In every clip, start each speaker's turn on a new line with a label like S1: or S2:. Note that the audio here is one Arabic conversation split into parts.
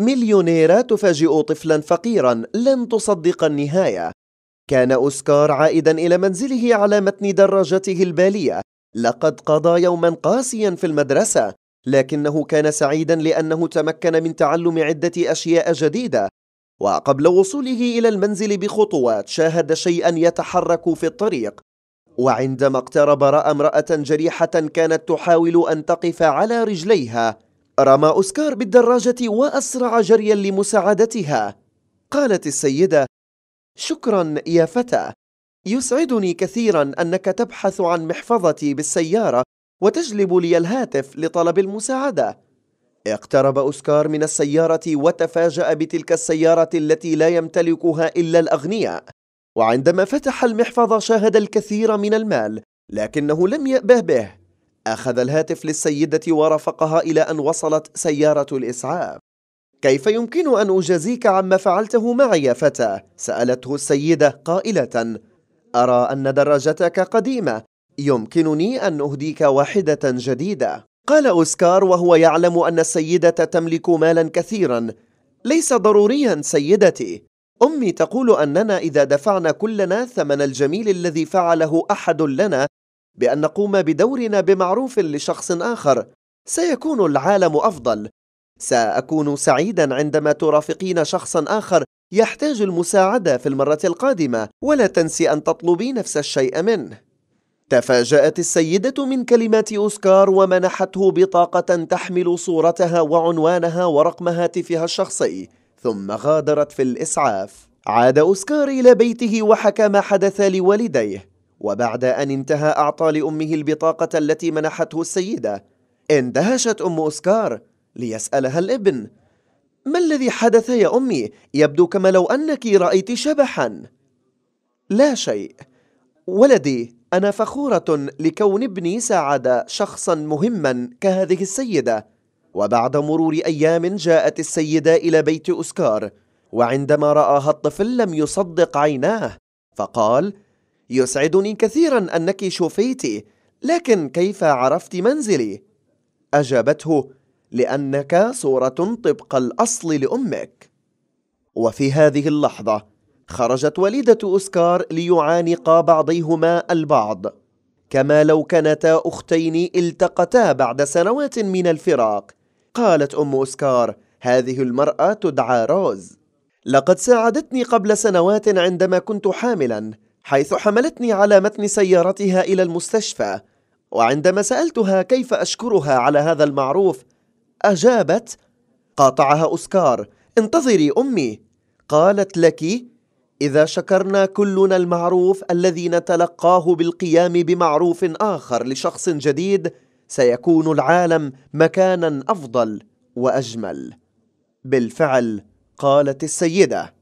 S1: مليونيرة تفاجئ طفلا فقيرا لن تصدق النهاية كان أوسكار عائدا إلى منزله على متن دراجته البالية لقد قضى يوما قاسيا في المدرسة لكنه كان سعيدا لأنه تمكن من تعلم عدة أشياء جديدة وقبل وصوله إلى المنزل بخطوات شاهد شيئا يتحرك في الطريق وعندما اقترب رأى امرأة جريحة كانت تحاول أن تقف على رجليها رمى أوسكار بالدراجة وأسرع جريا لمساعدتها قالت السيدة شكرا يا فتى يسعدني كثيرا أنك تبحث عن محفظتي بالسيارة وتجلب لي الهاتف لطلب المساعدة اقترب أوسكار من السيارة وتفاجأ بتلك السيارة التي لا يمتلكها إلا الأغنياء وعندما فتح المحفظة شاهد الكثير من المال لكنه لم يأبه به أخذ الهاتف للسيدة ورافقها إلى أن وصلت سيارة الإسعاف كيف يمكن أن أجازيك عما فعلته معي يا فتى؟ سألته السيدة قائلة أرى أن دراجتك قديمة يمكنني أن أهديك واحدة جديدة قال أوسكار وهو يعلم أن السيدة تملك مالا كثيرا ليس ضروريا سيدتي أمي تقول أننا إذا دفعنا كلنا ثمن الجميل الذي فعله أحد لنا بأن نقوم بدورنا بمعروف لشخص آخر سيكون العالم أفضل سأكون سعيدا عندما ترافقين شخصا آخر يحتاج المساعدة في المرة القادمة ولا تنسي أن تطلبي نفس الشيء منه تفاجأت السيدة من كلمات أوسكار ومنحته بطاقة تحمل صورتها وعنوانها ورقم هاتفها الشخصي ثم غادرت في الإسعاف عاد أوسكار إلى بيته وحكى ما حدث لوالديه وبعد أن انتهى أعطى لأمه البطاقة التي منحته السيدة اندهشت أم أسكار ليسألها الابن ما الذي حدث يا أمي؟ يبدو كما لو أنك رأيت شبحا لا شيء ولدي أنا فخورة لكون ابني ساعد شخصا مهما كهذه السيدة وبعد مرور أيام جاءت السيدة إلى بيت أسكار وعندما رآها الطفل لم يصدق عيناه فقال يسعدني كثيرا أنك شفيتي لكن كيف عرفت منزلي؟ أجابته لأنك صورة طبق الأصل لأمك وفي هذه اللحظة خرجت والدة أوسكار ليعانقا بعضيهما البعض كما لو كانتا أختين التقتا بعد سنوات من الفراق قالت أم أوسكار هذه المرأة تدعى روز لقد ساعدتني قبل سنوات عندما كنت حاملاً حيث حملتني على متن سيارتها إلى المستشفى وعندما سألتها كيف أشكرها على هذا المعروف أجابت قاطعها أوسكار انتظري أمي قالت لك إذا شكرنا كلنا المعروف الذي نتلقاه بالقيام بمعروف آخر لشخص جديد سيكون العالم مكانا أفضل وأجمل بالفعل قالت السيدة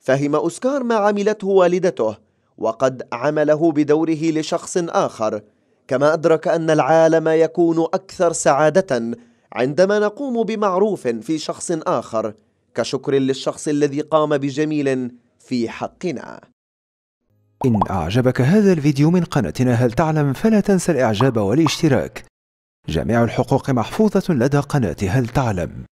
S1: فهم أوسكار ما عملته والدته وقد عمله بدوره لشخص آخر كما أدرك أن العالم يكون أكثر سعادة عندما نقوم بمعروف في شخص آخر كشكر للشخص الذي قام بجميل في حقنا إن أعجبك هذا الفيديو من قناتنا هل تعلم فلا تنسى الإعجاب والاشتراك جميع الحقوق محفوظة لدى قناة هل تعلم